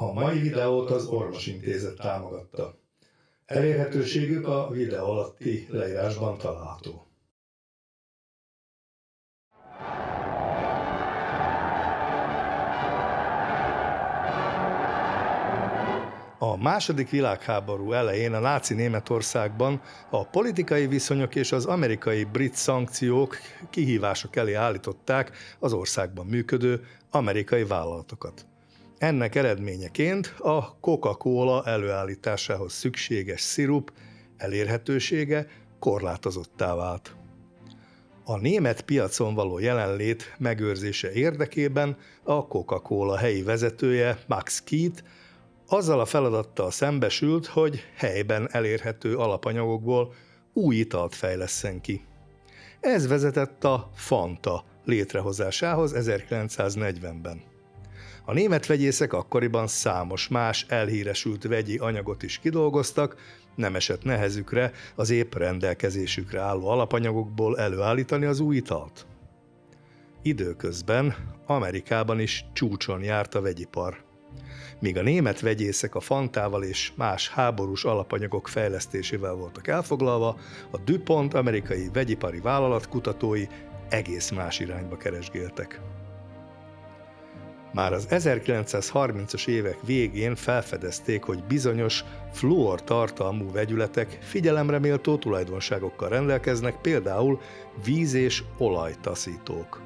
A mai videót az Orvosintézet támogatta. Elérhetőségük a videó alatti leírásban található. A második világháború elején a náci Németországban a politikai viszonyok és az amerikai brit szankciók kihívások elé állították az országban működő amerikai vállalatokat. Ennek eredményeként a Coca-Cola előállításához szükséges szirup elérhetősége korlátozottá vált. A német piacon való jelenlét megőrzése érdekében a Coca-Cola helyi vezetője Max Keat azzal a feladattal szembesült, hogy helyben elérhető alapanyagokból új italt fejleszen ki. Ez vezetett a Fanta létrehozásához 1940-ben. A német vegyészek akkoriban számos más elhíresült vegyi anyagot is kidolgoztak, nem esett nehezükre az épp rendelkezésükre álló alapanyagokból előállítani az új italt. Időközben Amerikában is csúcson járt a vegyipar. Míg a német vegyészek a fantával és más háborús alapanyagok fejlesztésével voltak elfoglalva, a DuPont amerikai vegyipari vállalat kutatói egész más irányba keresgéltek. Már az 1930-as évek végén felfedezték, hogy bizonyos fluor tartalmú vegyületek figyelemreméltó tulajdonságokkal rendelkeznek, például víz- és olajtaszítók.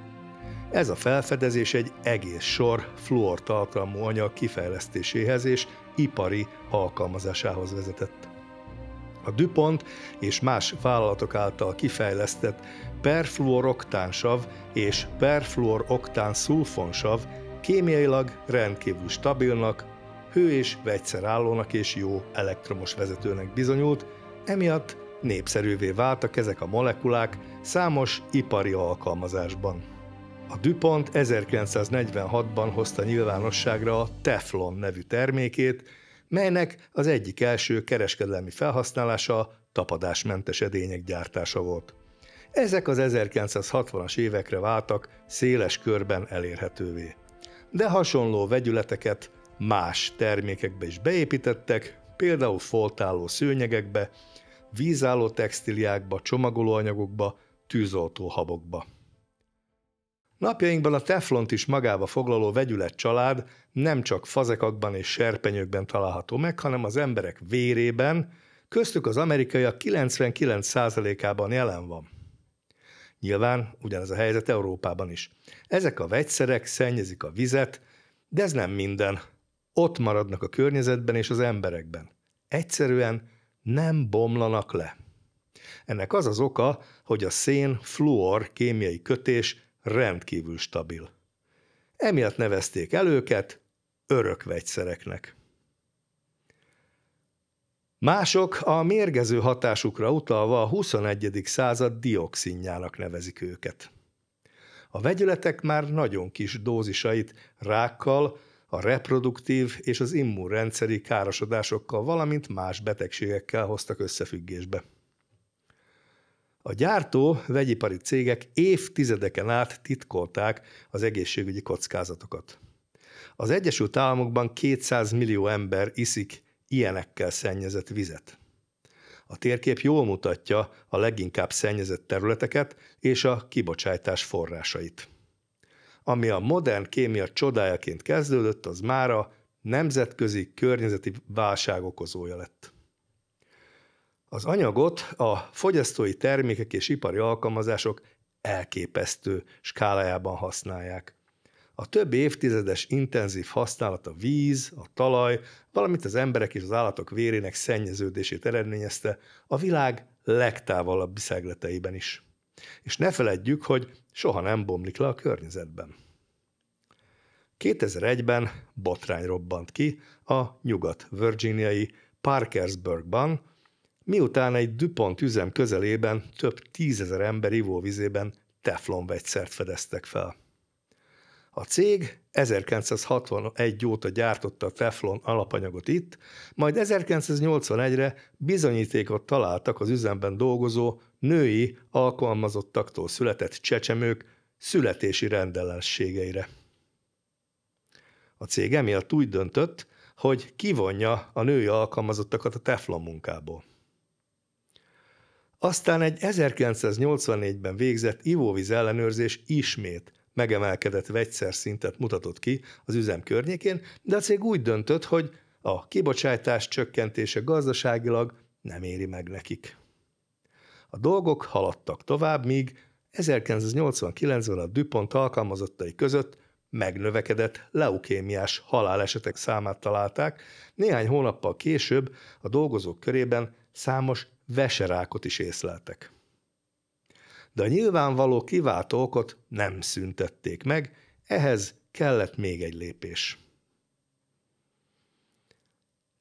Ez a felfedezés egy egész sor fluor tartalmú anyag kifejlesztéséhez és ipari alkalmazásához vezetett. A DuPont és más vállalatok által kifejlesztett perfluoroktánsav és perfluoroktánszulfonsav Kémiailag rendkívül stabilnak, hő- és vegyszerállónak és jó elektromos vezetőnek bizonyult, emiatt népszerűvé váltak ezek a molekulák számos ipari alkalmazásban. A DuPont 1946-ban hozta nyilvánosságra a Teflon nevű termékét, melynek az egyik első kereskedelmi felhasználása tapadásmentes edények gyártása volt. Ezek az 1960-as évekre váltak széles körben elérhetővé de hasonló vegyületeket más termékekbe is beépítettek, például foltáló szőnyegekbe, vízálló textiliákba, csomagolóanyagokba, tűzoltó habokba. Napjainkban a teflont is magába foglaló vegyület család nem csak fazekakban és serpenyőkben található meg, hanem az emberek vérében, köztük az amerikaiak 99%-ában jelen van. Nyilván ugyanez a helyzet Európában is. Ezek a vegyszerek szennyezik a vizet, de ez nem minden. Ott maradnak a környezetben és az emberekben. Egyszerűen nem bomlanak le. Ennek az az oka, hogy a szén fluor kémiai kötés rendkívül stabil. Emiatt nevezték el őket örök vegyszereknek. Mások a mérgező hatásukra utalva a 21. század dioxinjának nevezik őket. A vegyületek már nagyon kis dózisait rákkal, a reproduktív és az immunrendszeri károsodásokkal, valamint más betegségekkel hoztak összefüggésbe. A gyártó vegyipari cégek évtizedeken át titkolták az egészségügyi kockázatokat. Az Egyesült Államokban 200 millió ember iszik ilyenekkel szennyezett vizet. A térkép jól mutatja a leginkább szennyezett területeket és a kibocsátás forrásait. Ami a modern kémia csodájaként kezdődött, az mára nemzetközi környezeti válság okozója lett. Az anyagot a fogyasztói termékek és ipari alkalmazások elképesztő skálájában használják. A több évtizedes intenzív használat a víz, a talaj, valamint az emberek és az állatok vérének szennyeződését eredményezte a világ legtávolabb szegleteiben is. És ne feledjük, hogy soha nem bomlik le a környezetben. 2001-ben botrány robbant ki a nyugat-virginiai Parkersburgban, miután egy DuPont üzem közelében több tízezer ember ivóvizében teflonvegyszert fedeztek fel. A cég 1961 óta gyártotta a teflon alapanyagot itt, majd 1981-re bizonyítékot találtak az üzemben dolgozó női alkalmazottaktól született csecsemők születési rendellenségeire. A cég emiatt úgy döntött, hogy kivonja a női alkalmazottakat a teflon munkából. Aztán egy 1984-ben végzett ivóvíz ellenőrzés ismét – megemelkedett szintet mutatott ki az üzem környékén, de a cég úgy döntött, hogy a kibocsátás csökkentése gazdaságilag nem éri meg nekik. A dolgok haladtak tovább, míg 1989-ben a DuPont alkalmazottai között megnövekedett leukémiás halálesetek számát találták, néhány hónappal később a dolgozók körében számos veserákot is észleltek de a nyilvánvaló kiváltó okot nem szüntették meg, ehhez kellett még egy lépés.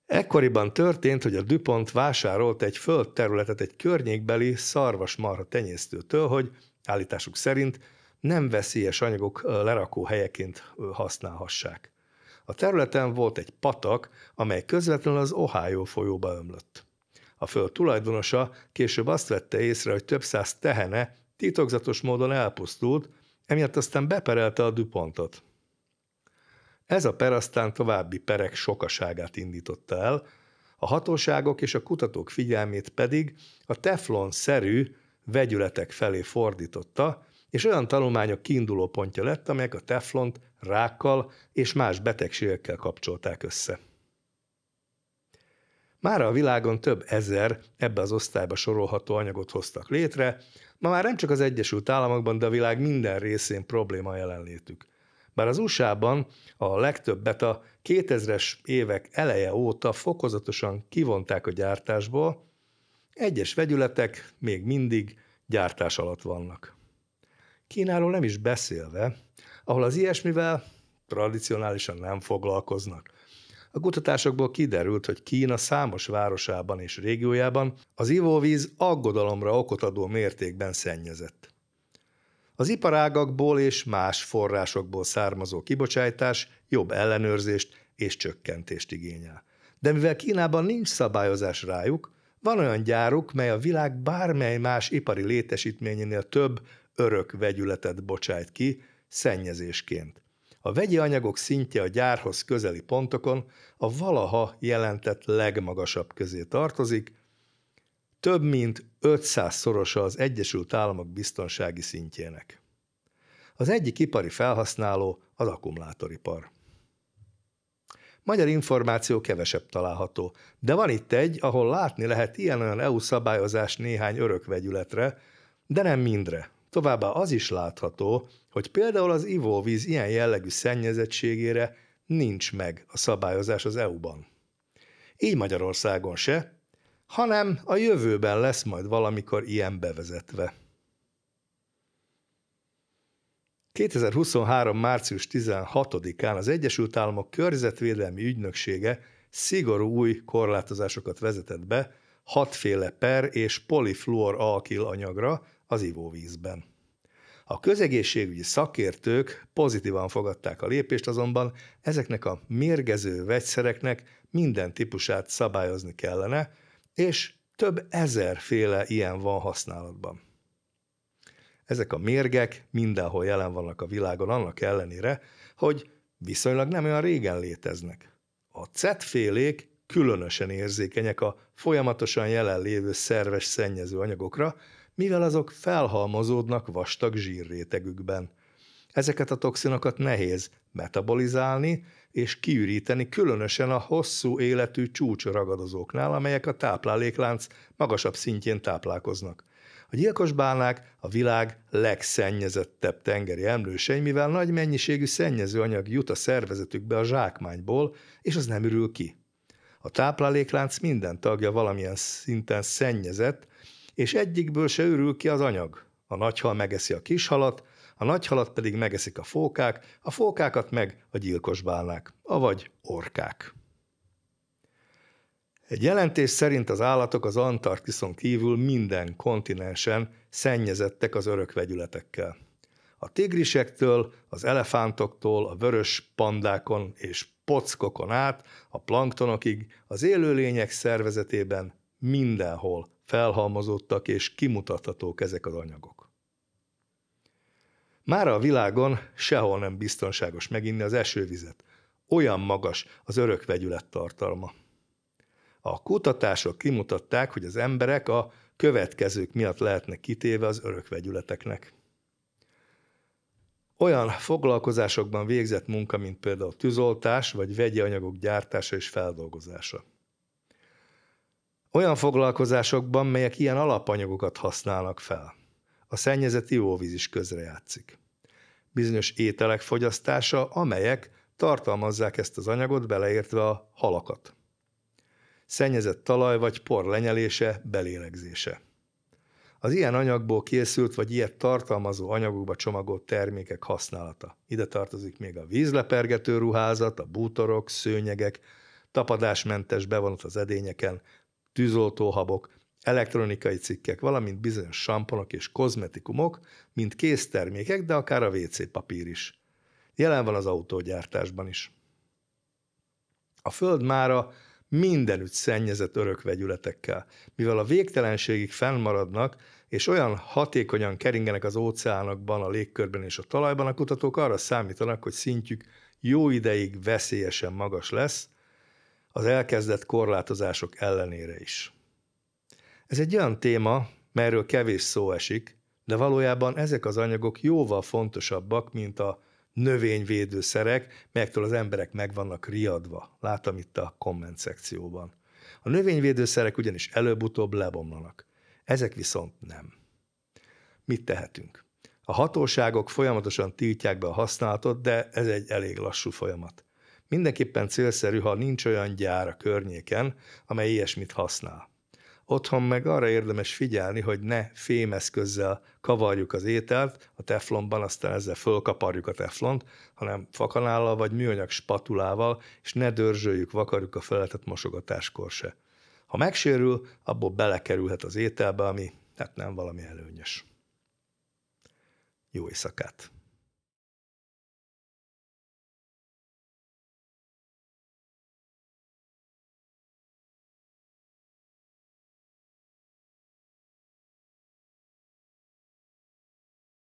Ekkoriban történt, hogy a Dupont vásárolt egy földterületet egy környékbeli szarvasmarha tenyésztőtől, hogy állításuk szerint nem veszélyes anyagok lerakó helyeként használhassák. A területen volt egy patak, amely közvetlenül az Ohio folyóba ömlött. A föld tulajdonosa később azt vette észre, hogy több száz tehene titokzatos módon elpusztult, emiatt aztán beperelte a Dupontot. Ez a per aztán további perek sokaságát indította el, a hatóságok és a kutatók figyelmét pedig a teflon-szerű vegyületek felé fordította, és olyan tanulmányok kiinduló pontja lett, amelyek a teflont rákkal és más betegségekkel kapcsolták össze. Már a világon több ezer ebbe az osztályba sorolható anyagot hoztak létre, ma már nem csak az Egyesült Államokban, de a világ minden részén probléma jelenlétük. Bár az USA-ban a legtöbbet a 2000-es évek eleje óta fokozatosan kivonták a gyártásból, egyes vegyületek még mindig gyártás alatt vannak. Kínáról nem is beszélve, ahol az ilyesmivel tradicionálisan nem foglalkoznak – a kutatásokból kiderült, hogy Kína számos városában és régiójában az ivóvíz aggodalomra okot adó mértékben szennyezett. Az iparágakból és más forrásokból származó kibocsátás jobb ellenőrzést és csökkentést igényel. De mivel Kínában nincs szabályozás rájuk, van olyan gyáruk, mely a világ bármely más ipari létesítményénél több örök vegyületet bocsájt ki szennyezésként. A vegyi anyagok szintje a gyárhoz közeli pontokon a valaha jelentett legmagasabb közé tartozik, több mint 500 szorosa az Egyesült Államok biztonsági szintjének. Az egyik ipari felhasználó az akkumulátoripar. Magyar információ kevesebb található, de van itt egy, ahol látni lehet ilyen-olyan EU szabályozás néhány örökvegyületre, de nem mindre, Továbbá az is látható, hogy például az ivóvíz ilyen jellegű szennyezettségére nincs meg a szabályozás az EU-ban. Így Magyarországon se, hanem a jövőben lesz majd valamikor ilyen bevezetve. 2023. március 16-án az Egyesült Államok körzetvédelmi Ügynöksége szigorú új korlátozásokat vezetett be hatféle per és polifluor alkil anyagra, az ivóvízben. A közegészségügyi szakértők pozitívan fogadták a lépést, azonban ezeknek a mérgező vegyszereknek minden típusát szabályozni kellene, és több ezerféle ilyen van használatban. Ezek a mérgek mindenhol jelen vannak a világon, annak ellenére, hogy viszonylag nem olyan régen léteznek. A cetfélék különösen érzékenyek a folyamatosan jelenlévő szerves szennyező anyagokra, mivel azok felhalmozódnak vastag zsírrétegükben. Ezeket a toxinokat nehéz metabolizálni és kiüríteni, különösen a hosszú életű csúcsragadozóknál, amelyek a tápláléklánc magasabb szintjén táplálkoznak. A gyilkos bálnák a világ legszennyezettebb tengeri emlősei, mivel nagy mennyiségű szennyezőanyag jut a szervezetükbe a zsákmányból, és az nem ürül ki. A tápláléklánc minden tagja valamilyen szinten szennyezett, és egyikből se őrül ki az anyag. A nagyhal megeszi a kishalat, a nagyhalat pedig megeszik a fókák, a fókákat meg a gyilkosbálnák, avagy orkák. Egy jelentés szerint az állatok az Antarktiszon kívül minden kontinensen szennyezettek az örök vegyületekkel. A tigrisektől, az elefántoktól, a vörös pandákon és pockokon át, a planktonokig, az élőlények szervezetében mindenhol felhalmozottak és kimutathatók ezek az anyagok. Már a világon sehol nem biztonságos meginni az esővizet. Olyan magas az örök vegyület tartalma. A kutatások kimutatták, hogy az emberek a következők miatt lehetnek kitéve az örök vegyületeknek. Olyan foglalkozásokban végzett munka, mint például tűzoltás vagy vegyi anyagok gyártása és feldolgozása olyan foglalkozásokban, melyek ilyen alapanyagokat használnak fel. A szennyezett ivóvíz is közrejátszik. Bizonyos ételek fogyasztása, amelyek tartalmazzák ezt az anyagot, beleértve a halakat. Szennyezett talaj vagy por lenyelése, belélegzése. Az ilyen anyagból készült vagy ilyet tartalmazó anyagokba csomagolt termékek használata. Ide tartozik még a vízlepergető ruházat, a bútorok, szőnyegek, tapadásmentes bevonat az edényeken, tűzoltóhabok, elektronikai cikkek, valamint bizonyos samponok és kozmetikumok, mint késztermékek, de akár a WC papír is. Jelen van az autógyártásban is. A Föld mára mindenütt szennyezett örök vegyületekkel, mivel a végtelenségig fennmaradnak, és olyan hatékonyan keringenek az óceánokban, a légkörben és a talajban, a kutatók arra számítanak, hogy szintjük jó ideig veszélyesen magas lesz, az elkezdett korlátozások ellenére is. Ez egy olyan téma, melyről kevés szó esik, de valójában ezek az anyagok jóval fontosabbak, mint a növényvédőszerek, melyektől az emberek meg vannak riadva. Látom itt a komment szekcióban. A növényvédőszerek ugyanis előbb-utóbb lebomlanak. Ezek viszont nem. Mit tehetünk? A hatóságok folyamatosan tiltják be a használatot, de ez egy elég lassú folyamat. Mindenképpen célszerű, ha nincs olyan gyár a környéken, amely ilyesmit használ. Otthon meg arra érdemes figyelni, hogy ne fémeszközzel kavarjuk az ételt, a teflonban aztán ezzel fölkaparjuk a teflont, hanem fakanállal vagy műanyag spatulával, és ne dörzsöljük, vakarjuk a feletet mosogatáskor se. Ha megsérül, abból belekerülhet az ételbe, ami hát nem valami előnyös. Jó éjszakát!